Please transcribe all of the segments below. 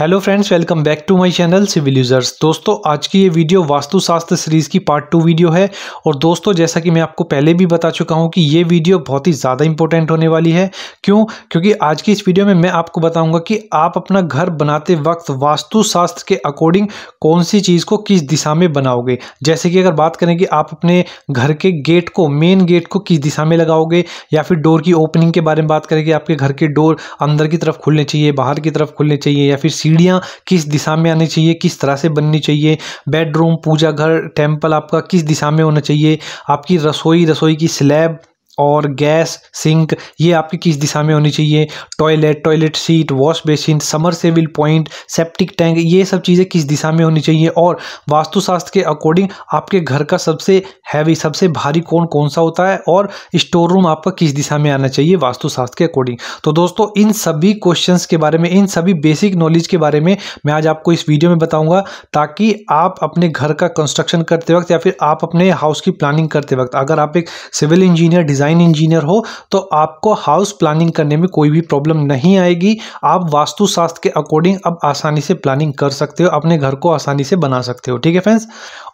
hello friends welcome back to my channel civil users दोस्तों आज की ये वीडियो वास्तुशास्त्र सीरीज़ की पार्ट टू वीडियो है और दोस्तों जैसा कि मैं आपको पहले भी बता चुका हूँ कि ये वीडियो बहुत ही ज़्यादा इंपॉर्टेंट होने वाली है क्यों क्योंकि आज की इस वीडियो में मैं आपको बताऊँगा कि आप अपना घर बनाते वक्त वास्तुशास्त्र के अकॉर्डिंग कौन सी चीज़ को किस दिशा में बनाओगे जैसे कि अगर बात करें कि आप अपने घर के गेट को मेन गेट को किस दिशा में लगाओगे या फिर डोर की ओपनिंग के बारे में बात करें कि आपके घर के डोर अंदर की तरफ खुलने चाहिए बाहर की तरफ खुलने चाहिए या फिर सीढ़ियाँ किस दिशा में आनी चाहिए किस तरह से बननी चाहिए बेडरूम पूजा घर टेम्पल आपका किस दिशा में होना चाहिए आपकी रसोई रसोई की स्लैब और गैस सिंक ये आपकी किस दिशा में होनी चाहिए toilet toilet seat wash basin submersible point septic tank ये सब चीज़ें किस दिशा में होनी चाहिए और वास्तुशास्त्र के अकॉर्डिंग आपके घर का सबसे हैवी सबसे भारी कौन कौन सा होता है और स्टोर रूम आपका किस दिशा में आना चाहिए वास्तुशास्त्र के अकॉर्डिंग तो दोस्तों इन सभी क्वेश्चन के बारे में इन सभी बेसिक नॉलेज के बारे में मैं आज आपको इस वीडियो में बताऊँगा ताकि आप अपने घर का कंस्ट्रक्शन करते वक्त या फिर आप अपने हाउस की प्लानिंग करते वक्त अगर आप एक civil engineer design design engineer हो तो आपको हाउस प्लानिंग करने में कोई भी प्रॉब्लम नहीं आएगी आप वास्तुशास्त्र के अकॉर्डिंग अब आसानी से प्लानिंग कर सकते हो अपने घर को आसानी से बना सकते हो ठीक है फ्रेंड्स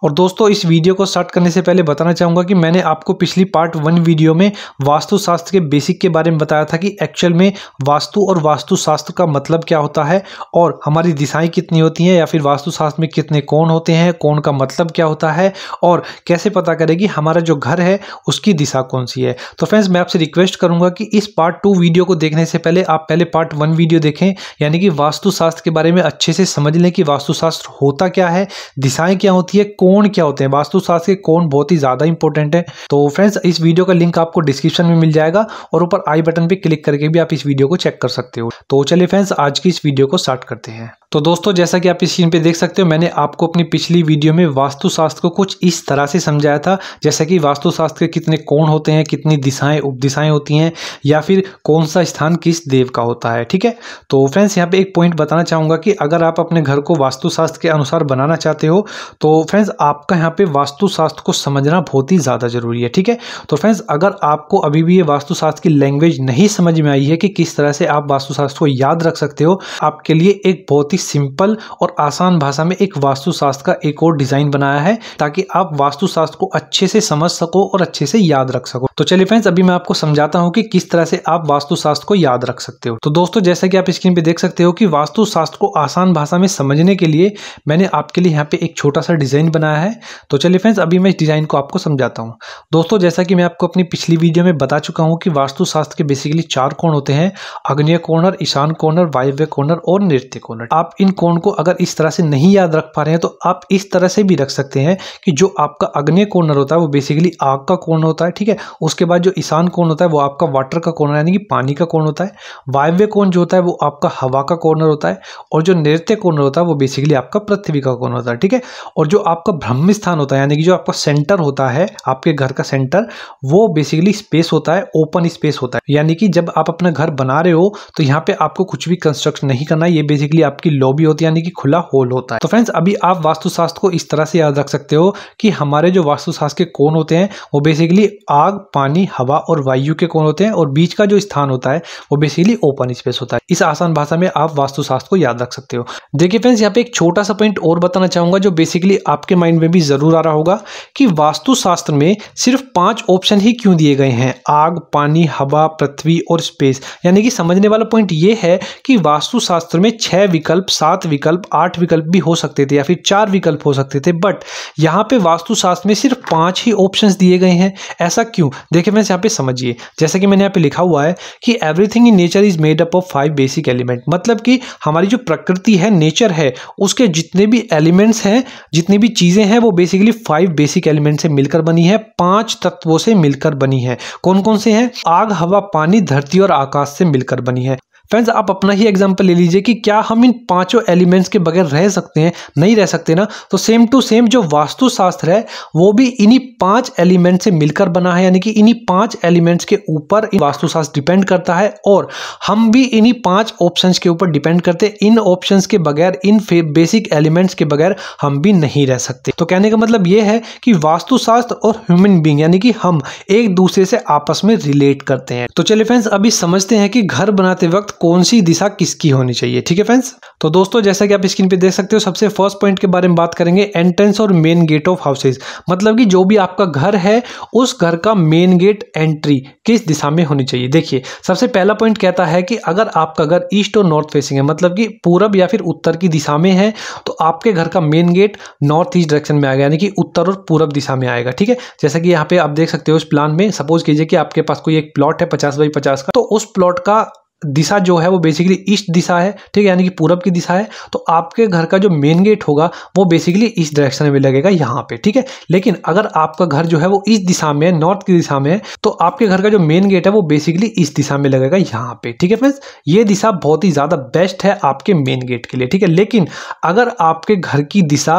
और दोस्तों इस वीडियो को स्टार्ट करने से पहले बताना चाहूँगा कि मैंने आपको पिछली पार्ट वन वीडियो में वास्तुशास्त्र के बेसिक के बारे में बताया था कि एक्चुअल में वास्तु और वास्तुशास्त्र का मतलब क्या होता है और हमारी दिशाएँ कितनी होती हैं या फिर वास्तुशास्त्र में कितने कौन होते हैं कौन का मतलब क्या होता है और कैसे पता करेगी हमारा जो घर है उसकी दिशा कौन सी है तो फ्रेंड्स मैं आपसे रिक्वेस्ट करूंगा कि इस पार्ट टू वीडियो को देखने से पहले आप पहले पार्ट वन वीडियो देखें यानी कि वास्तुशास्त्र के बारे में अच्छे से समझ लें कि वास्तुशास्त्र होता क्या है दिशाएं क्या होती है कोण क्या होते हैं वास्तुशास्त्र के कोण बहुत ही ज़्यादा इंपॉर्टेंट है तो फ्रेंड्स इस वीडियो का लिंक आपको डिस्क्रिप्शन में मिल जाएगा और ऊपर आई बटन पर क्लिक करके भी आप इस वीडियो को चेक कर सकते हो तो चलिए फ्रेंड्स आज की इस वीडियो को स्टार्ट करते हैं तो दोस्तों जैसा कि आप इस स्क्रीन पे देख सकते हो मैंने आपको अपनी पिछली वीडियो में वास्तुशास्त्र को कुछ इस तरह से समझाया था जैसा कि वास्तुशास्त्र के कितने कोण होते हैं कितनी दिशाएं उपदिशाएं होती हैं या फिर कौन सा स्थान किस देव का होता है ठीक है तो फ्रेंड्स यहाँ पे एक पॉइंट बताना चाहूँगा कि अगर आप अपने घर को वास्तुशास्त्र के अनुसार बनाना चाहते हो तो फ्रेंड्स आपका यहाँ पे वास्तुशास्त्र को समझना बहुत ही ज़्यादा ज़रूरी है ठीक है तो फ्रेंड्स अगर आपको अभी भी ये वास्तुशास्त्र की लैंग्वेज नहीं समझ में आई है कि किस तरह से आप वास्तुशास्त्र को याद रख सकते हो आपके लिए एक बहुत ही सिंपल और आसान भाषा में एक वास्तुशास्त्र का एक और डिज़ाइन बनाया है ताकि आप वास्तुशास्त्र को अच्छे से समझ सको और अच्छे से याद रख सको तो चलिए चलिए फ्रेंड्स अभी मैं आपको समझाता हूँ कि किस तरह से आप वास्तुशास्त्र को याद रख सकते हो तो दोस्तों जैसा कि आप स्क्रीन पे देख सकते हो कि वास्तुशास्त्र को आसान भाषा में समझने के लिए मैंने आपके लिए यहाँ पे एक छोटा सा डिज़ाइन बनाया है तो चलिए फ्रेंड्स अभी मैं इस डिज़ाइन को आपको समझाता हूँ दोस्तों जैसा कि मैं आपको अपनी पिछली वीडियो में बता चुका हूँ कि वास्तुशास्त्र के बेसिकली चार कोण होते हैं अग्निय कोणर ईशान कोणर वायव्य कोणर और नृत्य कोणर आप इन कोण को अगर इस तरह से नहीं याद रख पा रहे हैं तो आप इस तरह से भी रख सकते हैं कि जो आपका अग्निय कोणर होता है वो बेसिकली आग का कोण होता है ठीक है उसके बाद जो ईशान कोण होता है वो आपका वाटर का कोनर यानी कि पानी का कोण होता है वायव्य कोण जो होता है वो आपका हवा का कॉर्नर होता है और जो नृत्य कोनर होता है वो बेसिकली आपका पृथ्वी का कोनर होता है ठीक है और जो आपका ब्रह्म स्थान होता है यानी कि जो आपका सेंटर होता है आपके घर का सेंटर वो बेसिकली स्पेस होता है ओपन स्पेस होता है यानी कि जब आप अपना घर बना रहे हो तो यहाँ पे आपको कुछ भी कंस्ट्रक्शन नहीं करना ये बेसिकली आपकी लॉबी होती है यानी कि खुला होल होता है तो फ्रेंड्स अभी आप वास्तुशास्त्र को इस तरह से याद रख सकते हो कि हमारे जो वास्तुशास्त्र के कोण होते हैं वो बेसिकली आग पानी पानी हवा और वायु के कोण होते हैं और बीच का जो स्थान होता है वो बेसिकली ओपन स्पेस होता है इस आसान भाषा में आप वास्तुशास्त्र को याद रख सकते हो देखिए फ्रेंड्स यहाँ पे एक छोटा सा पॉइंट और बताना चाहूंगा जो बेसिकली आपके माइंड में भी जरूर आ रहा होगा कि वास्तुशास्त्र में सिर्फ पांच ऑप्शन ही क्यों दिए गए हैं आग पानी हवा पृथ्वी और स्पेस यानी कि समझने वाला पॉइंट ये है कि वास्तुशास्त्र में छह विकल्प सात विकल्प आठ विकल्प भी हो सकते थे या फिर चार विकल्प हो सकते थे बट यहाँ पे वास्तुशास्त्र में सिर्फ पांच ही ऑप्शन दिए गए हैं ऐसा क्यों देखिए देखिए फ्रेंड्स यहाँ पे समझिए जैसा कि मैंने यहाँ पे लिखा हुआ है कि everything in nature is made up of five basic element मतलब कि हमारी जो प्रकृति है नेचर है उसके जितने भी एलिमेंट्स हैं जितनी भी चीज़ें हैं वो बेसिकली फाइव बेसिक एलिमेंट से मिलकर बनी है पांच तत्वों से मिलकर बनी है कौन कौन से हैं आग हवा पानी धरती और आकाश से मिलकर बनी है फ्रेंड्स आप अपना ही एग्जाम्पल ले लीजिए कि क्या हम इन पांचों एलिमेंट्स के बगैर रह सकते हैं नहीं रह सकते ना तो सेम टू सेम जो वास्तुशास्त्र है वो भी इन्हीं पांच एलिमेंट से मिलकर बना है यानी कि इन्हीं पांच एलिमेंट्स के ऊपर वास्तुशास्त्र डिपेंड करता है और हम भी इन्हीं पांच ऑप्शन के ऊपर डिपेंड करते हैं इन ऑप्शन के बगैर इन बेसिक एलिमेंट्स के बगैर हम भी नहीं रह सकते तो कहने का मतलब ये है कि वास्तुशास्त्र और ह्यूमन बींग यानी कि हम एक दूसरे से आपस में रिलेट करते हैं तो चलिए फ्रेंड्स अभी समझते हैं कि घर बनाते वक्त कौन सी दिशा किसकी होनी चाहिए ठीक है फ्रेंड्स तो दोस्तों जैसा कि आप स्क्रीन पे देख सकते हो सबसे फर्स्ट पॉइंट के बारे में बात करेंगे एंट्रेंस और मेन गेट ऑफ हाउसेज मतलब कि जो भी आपका घर है उस घर का मेन गेट एंट्री किस दिशा में होनी चाहिए देखिए सबसे पहला पॉइंट कहता है कि अगर आपका घर ईस्ट और नॉर्थ फेसिंग है मतलब कि पूरब या फिर उत्तर की दिशा में है तो आपके घर का main gate north east direction में आएगा यानी कि उत्तर और पूरब दिशा में आएगा ठीक है जैसा कि यहाँ पे आप देख सकते हो इस प्लान में सपोज कीजिए कि आपके पास कोई एक प्लॉट है पचास बाई पचास का तो उस प्लॉट का दिशा जो है वो बेसिकली ईस्ट दिशा है ठीक है यानी कि पूरब की दिशा है तो आपके घर का जो मेन गेट होगा वो बेसिकली इस डायरेक्शन में लगेगा यहाँ पे ठीक है लेकिन अगर आपका घर जो है वो इस दिशा में है नॉर्थ की दिशा में है तो आपके घर का जो मेन गेट है वो बेसिकली इस दिशा में लगेगा यहाँ पे ठीक है फ्रेंड्स ये दिशा बहुत ही ज़्यादा बेस्ट है आपके मेन गेट के लिए ठीक है लेकिन अगर आपके घर की दिशा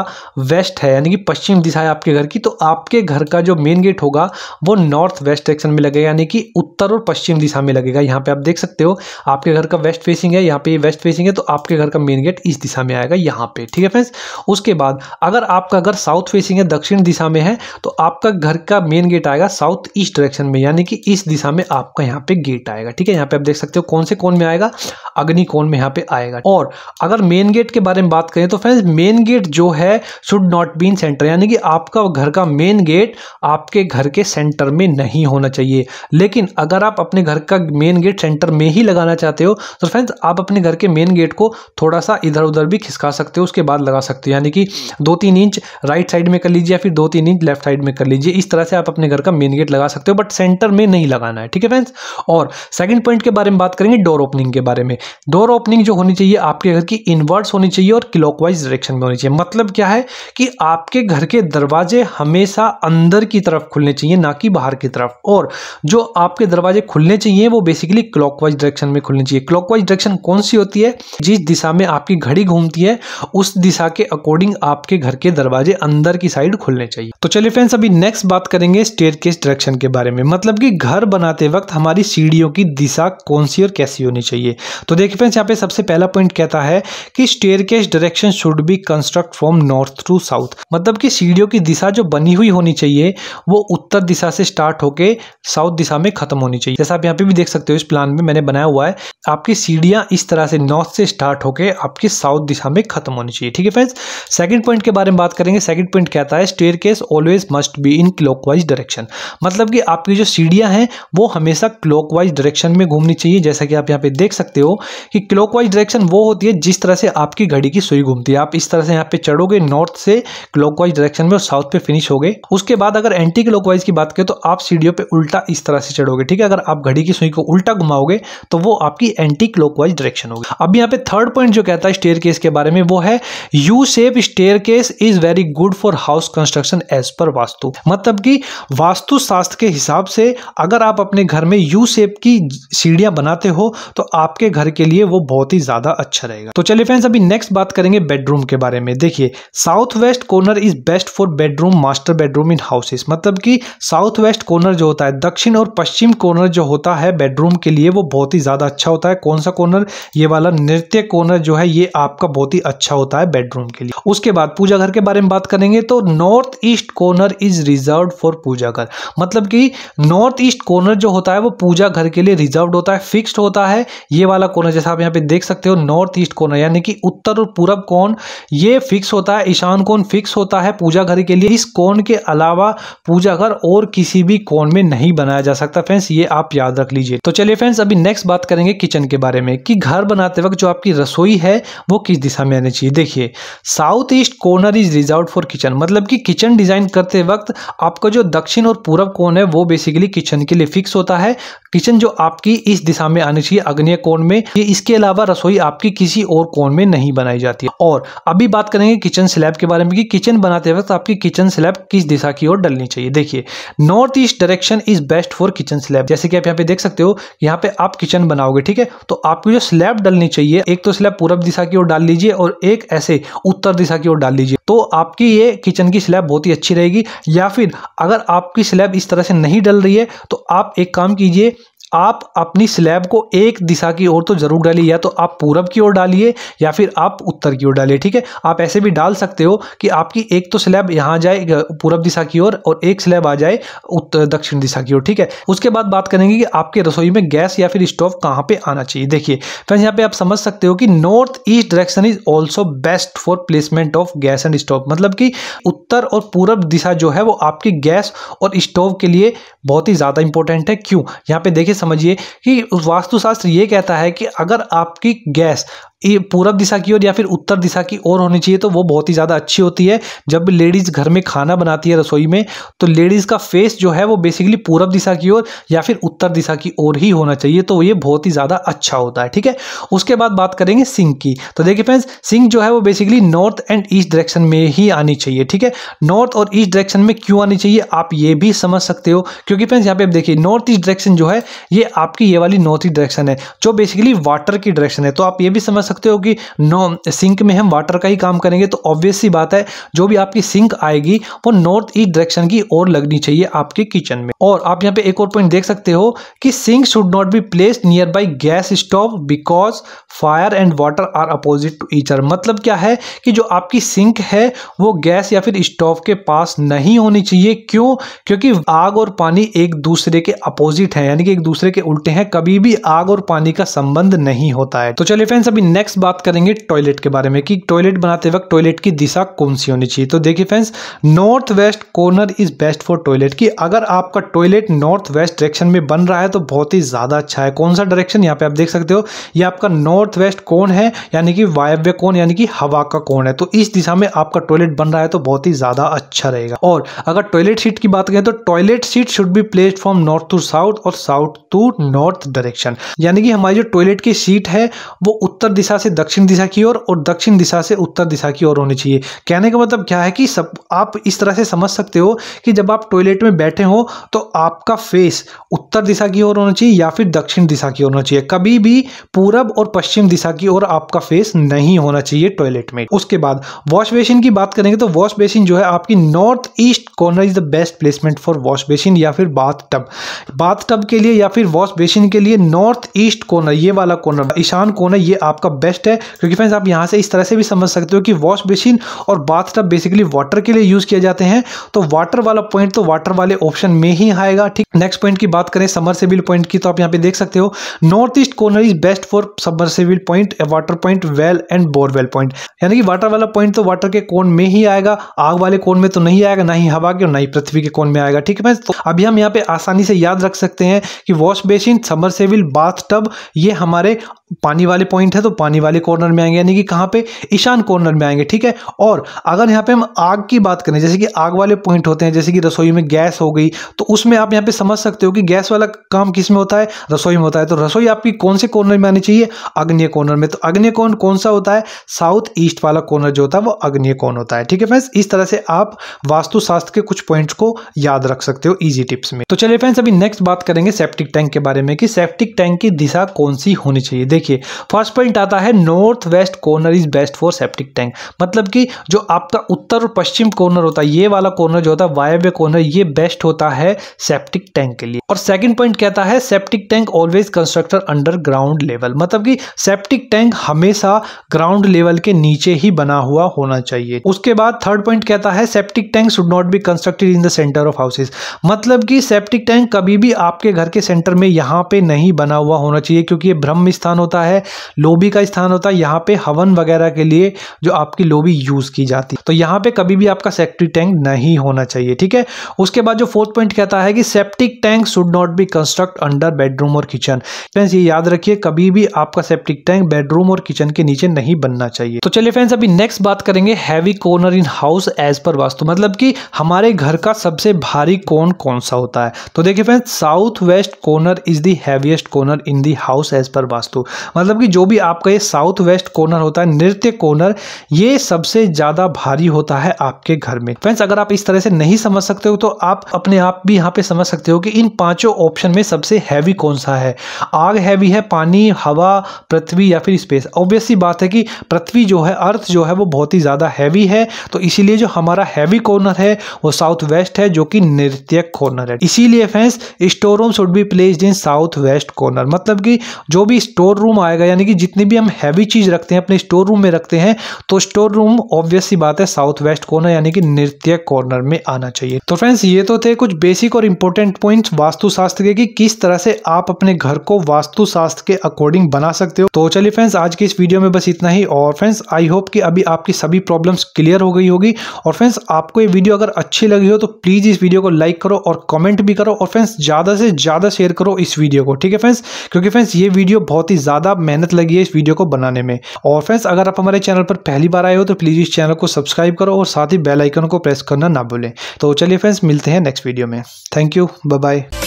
वेस्ट है यानी कि पश्चिम दिशा है आपके घर की तो आपके घर का जो मेन गेट होगा वो नॉर्थ वेस्ट डायरेक्शन में लगेगा यानी कि उत्तर और पश्चिम दिशा में लगेगा यहाँ पे आप देख सकते हो आपके घर का वेस्ट फेसिंग है यहाँ पे वेस्ट फेसिंग है तो आपके घर का मेन गेट इस दिशा में आएगा यहाँ पे ठीक है फ्रेंड्स उसके बाद अगर आपका घर साउथ फेसिंग है दक्षिण दिशा में है तो आपका घर का मेन गेट आएगा साउथ ईस्ट डायरेक्शन में यानी कि इस दिशा में आपका यहाँ पे गेट आएगा ठीक है यहाँ पे आप देख सकते हो कौन से कौन में आएगा अग्नि कौन में यहाँ पे आएगा और अगर मेन गेट के बारे में बात करें तो फ्रेंड्स मेन गेट जो है should not be in centre यानी कि आपका घर का मेन गेट आपके घर के सेंटर में नहीं होना चाहिए लेकिन अगर आप अपने घर का मेन गेट सेंटर में ही लगा लगाना चाहते हो तो फ्रेंड्स आप अपने घर के मेन गेट को थोड़ा सा इधर उधर भी खिसका सकते हो उसके बाद लगा सकते हो यानी कि दो तीन इंच राइट साइड में कर लीजिए या फिर दो तीन इंच लेफ्ट साइड में कर लीजिए इस तरह से आप अपने घर का मेन गेट लगा सकते हो बट सेंटर में नहीं लगाना है ठीक है फ्रेंड्स और सेकेंड पॉइंट के बारे में बात करेंगे डोर ओपनिंग के बारे में डोर ओपनिंग जो होनी चाहिए आपके घर की इनवर्स होनी चाहिए और क्लॉकवाइज डायरेक्शन में होनी चाहिए मतलब क्या है कि आपके घर के दरवाजे हमेशा अंदर की तरफ खुलने चाहिए ना कि बाहर की तरफ और जो आपके दरवाजे खुलने चाहिए वो बेसिकली क्लॉकवाइज डायरेक्शन डायरेक्शन में खुलनी चाहिए क्लॉकवाइज डायरेक्शन कौन सी होती है जिस दिशा में आपकी घड़ी घूमती है उस दिशा के अकॉर्डिंग आपके घर के दरवाजे अंदर की साइड खुलने चाहिए तो चलिए फ्रेंड्स अभी नेक्स्ट बात करेंगे स्टेयर डायरेक्शन के बारे में मतलब कि घर बनाते वक्त हमारी सीढ़ियों की दिशा कौन सी और कैसी होनी चाहिए तो देखिए फ्रेंड्स यहाँ पे सबसे पहला पॉइंट कहता है कि stair direction should be construct from north to south मतलब कि सीढ़ियों की दिशा जो बनी हुई होनी चाहिए वो उत्तर दिशा से स्टार्ट होके साउथ दिशा में खत्म होनी चाहिए जैसा आप यहाँ पे भी देख सकते हो इस प्लान में मैंने बनाया हुआ है आपकी सीढ़ियाँ इस तरह से नॉर्थ से स्टार्ट होकर आपकी साउथ दिशा में खत्म होनी चाहिए ठीक है फ्रेंड्स सेकंड पॉइंट के बारे में बात करेंगे सेकंड पॉइंट कहता है staircase always must be in clock direction मतलब कि आपकी जो सीढ़ियाँ हैं वो हमेशा क्लॉक डायरेक्शन में घूमनी चाहिए जैसा कि आप यहाँ पे देख सकते हो कि क्लॉक डायरेक्शन वो होती है जिस तरह से आपकी घड़ी की सुई घूमती है आप इस तरह से यहाँ पे चढ़ोगे नॉर्थ से क्लॉक डायरेक्शन में और साउथ पे फिनिश हो उसके बाद अगर एंटी क्लॉक की बात करें तो आप सीढ़ियों पे उल्टा इस तरह से चढ़ोगे ठीक है अगर आप घड़ी की सुई को उल्टा घुमाओगे तो वो आपकी एंटी क्लॉकवाइज डायरेक्शन होगी अब यहाँ पे थर्ड पॉइंट जो कहता है स्टेयर केस के बारे में वो है U shape staircase is very good for house construction as per vastu मतलब कि वास्तुशास्त्र के हिसाब से अगर आप अपने घर में यू सेप की सीढ़ियां बनाते हो तो आपके घर के लिए वो बहुत ही ज्यादा अच्छा रहेगा तो चलिए फ्रेंड्स अभी नेक्स्ट बात करेंगे बेडरूम के बारे में देखिए south west corner is best for bedroom master bedroom in houses मतलब कि साउथ वेस्ट कॉर्नर जो होता है दक्षिण और पश्चिम कॉर्नर जो होता है बेडरूम के लिए वो बहुत ही ज्यादा ज़्यादा अच्छा होता है कौन सा कॉर्नर ये वाला नृत्य कॉर्नर जो है ये आपका बहुत ही अच्छा होता है बेडरूम के लिए उसके बाद पूजा घर के बारे में बात करेंगे तो north east corner is reserve for puja ghar मतलब कि नॉर्थ ईस्ट कॉर्नर जो होता है वो पूजा घर के लिए रिजर्व होता है फिक्स्ड होता है ये वाला कॉर्नर जैसा आप यहाँ पे देख सकते हो नॉर्थ ईस्ट कॉर्नर यानी कि उत्तर और पूरब कोण ये फिक्स होता है ईशान कोण फिक्स होता है पूजा घर के लिए इस कोण के अलावा पूजा घर और किसी भी कोण में नहीं बनाया जा सकता फ्रेंड्स ये आप याद रख लीजिए तो चलिए फ्रेंड्स अभी नेक्स्ट बात करेंगे किचन के बारे में कि घर बनाते वक्त जो आपकी रसोई है वो किस दिशा में आनी चाहिए देखिए south east corner is reserve for kitchen मतलब कि किचन डिज़ाइन करते वक्त आपका जो दक्षिण और पूर्व कोण है वो बेसिकली किचन के लिए फिक्स होता है किचन जो आपकी इस दिशा में आनी चाहिए अग्नि कोण में ये इसके अलावा रसोई आपकी किसी और कोण में नहीं बनाई जाती और अभी बात करेंगे किचन स्लैब के बारे में कि किचन बनाते वक्त आपकी किचन स्लैब किस दिशा की ओर डलनी चाहिए देखिए north east direction is best for kitchen slab जैसे कि आप यहाँ पे देख सकते हो यहाँ पे आप किचन बनाओगे ठीक है तो आपकी जो स्लैब डालनी चाहिए एक तो स्लैब पूर्व दिशा की ओर डाल लीजिए और एक ऐसे उत्तर दिशा की ओर डाल लीजिए तो आपकी ये किचन की स्लैब बहुत ही अच्छी रहेगी या फिर अगर आपकी स्लैब इस तरह से नहीं डल रही है तो आप एक काम कीजिए आप अपनी स्लैब को एक दिशा की ओर तो ज़रूर डालिए या तो आप पूरब की ओर डालिए या फिर आप उत्तर की ओर डालिए ठीक है आप ऐसे भी डाल सकते हो कि आपकी एक तो स्लैब यहाँ जाए पूरब दिशा की ओर और एक स्लैब आ जाए उत्तर दक्षिण दिशा की ओर ठीक है उसके बाद बात करेंगे कि आपके रसोई में गैस या फिर स्टोव कहाँ पर आना चाहिए देखिए फ्रेंड्स यहाँ पर आप समझ सकते हो कि north east direction is also best for placement of gas and stove मतलब कि उत्तर और पूरब दिशा जो है वो आपकी गैस और स्टोव के लिए बहुत ही ज़्यादा इंपॉर्टेंट है क्यों यहाँ पे देखिए समझिए कि वास्तुशास्त्र ये कहता है कि अगर आपकी गैस ये पूरब दिशा की ओर या फिर उत्तर दिशा की ओर होनी चाहिए तो वो बहुत ही ज़्यादा अच्छी होती है जब भी लेडीज़ घर में खाना बनाती है रसोई में तो लेडीज़ का फेस जो है वो बेसिकली पूरब दिशा की ओर या फिर उत्तर दिशा की ओर ही होना चाहिए तो ये बहुत ही ज़्यादा अच्छा होता है ठीक है उसके बाद बात करेंगे सिंह की तो देखिए फ्रेंड्स सिंह जो है वो basically north and east direction में ही आनी चाहिए ठीक है नॉर्थ और ईस्ट डायरेक्शन में क्यों आनी चाहिए आप ये भी समझ सकते हो क्योंकि फ्रेंड्स यहाँ पे देखिए नॉर्थ ईस्ट डायरेक्शन जो है ये आपकी ये वाली नॉर्थ ईस्ट डायरेक्शन है जो बेसिकली वाटर की डायरेक्शन है तो आप ये भी समझ सकते हो कि नो सिंक में हम वाटर का ही काम करेंगे तो ऑब्वियस सी बात है जो भी आपकी सिंक आएगी वो नॉर्थ ईस्ट डायरेक्शन की ओर लगनी चाहिए आपके किचन में और आप यहाँ पे एक और पॉइंट देख सकते हो कि sink should not be place near by gas stove because fire and water are opposite to each other मतलब क्या है कि जो आपकी सिंक है वो गैस या फिर स्टोव के पास नहीं होनी चाहिए क्यों क्योंकि आग और पानी एक दूसरे के अपोजिट है यानी कि एक दूसरे के उल्टे हैं कभी भी आग और पानी का संबंध नहीं होता है तो चलिए फ्रेंड्स अभी नेक्स्ट बात करेंगे टॉयलेट के बारे में कि टॉयलेट बनाते वक्त टॉयलेट की दिशा कौन सी होनी चाहिए तो देखिए friends north west corner is best for toilet कि अगर आपका टॉयलेट नॉर्थ वेस्ट डायरेक्शन में बन रहा है तो बहुत ही ज़्यादा अच्छा है कौन सा डायरेक्शन यहाँ पे आप देख सकते हो ये आपका नॉर्थ वेस्ट कौन है यानी कि वायव्य कौन यानी कि हवा का कौन है तो इस दिशा में आपका टॉयलेट बन रहा है तो बहुत ही ज़्यादा अच्छा रहेगा और अगर टॉयलेट सीट की बात करें तो toilet seat should be placed from north to south और साउथ टू नॉर्थ डायरेक्शन यानी कि हमारी जो टॉयलेट की सीट है वो उत्तर दिशा दिशा से दक्षिण दिशा की ओर और, दक्षिण दिशा से उत्तर दिशा की ओर होनी चाहिए कहने का मतलब क्या है कि सब आप इस तरह से समझ सकते हो कि जब आप टॉयलेट में बैठे हो तो आपका फेस उत्तर दिशा की ओर होना चाहिए या फिर दक्षिण दिशा की ओर होना चाहिए कभी भी पूरब और पश्चिम दिशा की ओर आपका फेस नहीं होना चाहिए टॉयलेट में उसके बाद वॉश बेसिन की बात करेंगे तो वॉश बेसिन जो है आपकी north east corner is the best placement for wash basin या फिर बाथ टब बाथ टब के लिए या फिर वॉश बेसिन के लिए नॉर्थ ईस्ट कॉर्नर ये वाला कॉर्नर ईशान कॉर्नर ये आपका बेस्ट है क्योंकि फ्रेंड्स आप यहाँ से इस तरह से भी समझ सकते हो कि वॉश बेसिन और बाथ टब बेसिकली वाटर के लिए यूज़ किया जाते हैं तो वाटर वाला पॉइंट तो वाटर वाले ऑप्शन में ही आएगा ठीक नेक्स्ट पॉइंट की बात करें समरसेबिल पॉइंट की तो आप यहाँ पे देख सकते हो north east corner is best for submersible point water point well and borewell point यानी कि वाटर वाला पॉइंट तो वाटर के कोन में ही आएगा आग वाले कोन में तो नहीं आएगा ना ही हवा के और ना ही पृथ्वी के कोन में आएगा ठीक है तो अभी हम यहाँ पे आसानी से याद रख सकते हैं कि wash basin submersible bath tub ये हमारे पानी वाले पॉइंट है तो पानी वाले कॉर्नर में आएंगे यानी कि कहाँ पे ईशान कॉर्नर में आएंगे ठीक है और अगर यहाँ पे हम आग की बात करें जैसे कि आग वाले पॉइंट होते हैं जैसे कि रसोई में गैस हो गई तो उसमें आप यहाँ पे समझ सकते हो कि गैस वाला काम किस में होता है रसोई में होता है तो रसोई आपकी कौन से कॉर्नर में आनी चाहिए अग्निय कॉर्नर में तो अग्निय कौन कौन सा होता है साउथ ईस्ट वाला कॉर्नर जो होता है वो अग्निय कौन होता है ठीक है फ्रेंड्स इस तरह से आप वास्तुशास्त्र के कुछ पॉइंट्स को याद रख सकते हो ईजी टिप्स में तो चलिए फ्रेंड्स अभी नेक्स्ट बात करेंगे सेप्टिक टैंक के बारे में कि सेप्टिक टैंक की दिशा कौन सी होनी चाहिए देखिए फर्स्ट पॉइंट आता है north west corner is best for septic tank मतलब कि जो आपका उत्तर और पश्चिम कॉर्नर होता है ये वाला कॉर्नर जो होता है वायव्य कॉर्नर ये बेस्ट होता है सेप्टिक टैंक के लिए और सेकंड पॉइंट कहता है septic tank always constructor under ground level मतलब कि सेप्टिक टैंक हमेशा ग्राउंड लेवल के नीचे ही बना हुआ होना चाहिए उसके बाद थर्ड पॉइंट कहता है septic tank should not be constructed in the centre of houses मतलब कि सेप्टिक टैंक कभी भी आपके घर के सेंटर में यहाँ पे नहीं बना हुआ होना चाहिए क्योंकि ये ब्रह्म स्थान होता है लोबी का स्थान होता है यहाँ पे हवन वगैरह के लिए जो आपकी लोबी यूज़ की जाती है तो यहाँ पे कभी भी आपका सेप्टिक टैंक नहीं होना चाहिए ठीक है उसके बाद जो फोर्थ पॉइंट कहता है कि septic tank should not be construct under bedroom और किचन फ्रेंड्स ये याद रखिए कभी भी आपका सेप्टिक टैंक बेडरूम और किचन के नीचे नहीं बनना चाहिए तो चलिए फ्रेंड्स अभी नेक्स्ट बात करेंगे heavy corner in house as per vastu मतलब कि हमारे घर का सबसे भारी कोण कौन सा होता है तो देखिए friends south west corner is the heaviest corner in the house as per vastu मतलब कि जो भी आपका ये साउथ वेस्ट कॉर्नर होता है नृत्य कॉर्नर ये सबसे ज़्यादा भारी होता है आपके घर में फ्रेंड्स अगर आप इस तरह से नहीं समझ सकते हो तो आप अपने आप भी यहाँ पे समझ सकते हो कि इन पांचों ऑप्शन में सबसे हैवी कौन सा है आग हैवी है पानी हवा पृथ्वी या फिर स्पेस ऑब्वियसली बात है कि पृथ्वी जो है अर्थ जो है वो बहुत ही ज़्यादा हैवी है तो इसीलिए जो हमारा हैवी कॉर्नर है वो साउथ वेस्ट है जो कि नृत्य कॉर्नर है इसीलिए friends store room should be placed in south west corner मतलब कि जो भी स्टोर रूम रूम आएगा यानी कि जितनी भी हम हैवी चीज़ रखते हैं अपने स्टोर रूम में रखते हैं तो स्टोर रूम ऑब्वियसली बात है साउथ वेस्ट कॉर्नर यानी कि नृत्य कॉर्नर में आना चाहिए तो फ्रेंड्स ये तो थे कुछ बेसिक और इंपॉर्टेंट पॉइंट्स वास्तुशास्त्र के कि किस तरह से आप अपने घर को वास्तुशास्त्र के अकॉर्डिंग बना सकते हो तो चलिए फ्रेंड्स आज के इस वीडियो में बस इतना ही और फ्रेंड्स आई होप कि अभी आपकी सभी प्रॉब्लम्स क्लियर हो गई होगी और फ्रेंड्स आपको ये वीडियो अगर अच्छी लगी हो तो प्लीज़ इस वीडियो को लाइक करो और कमेंट भी करो और फ्रेंड्स ज़्यादा से ज़्यादा शेयर करो इस वीडियो को ठीक है फ्रेंड्स क्योंकि फ्रेंड्स ये वीडियो बहुत ही ज़्यादा ज़्यादा मेहनत लगी है इस वीडियो को बनाने में और फ्रेंड्स अगर आप हमारे चैनल पर पहली बार आए हो तो प्लीज़ इस चैनल को सब्सक्राइब करो और साथ ही बेलाइकन को प्रेस करना ना भूलें तो चलिए फ्रेंड्स मिलते हैं नेक्स्ट वीडियो में थैंक यू बाय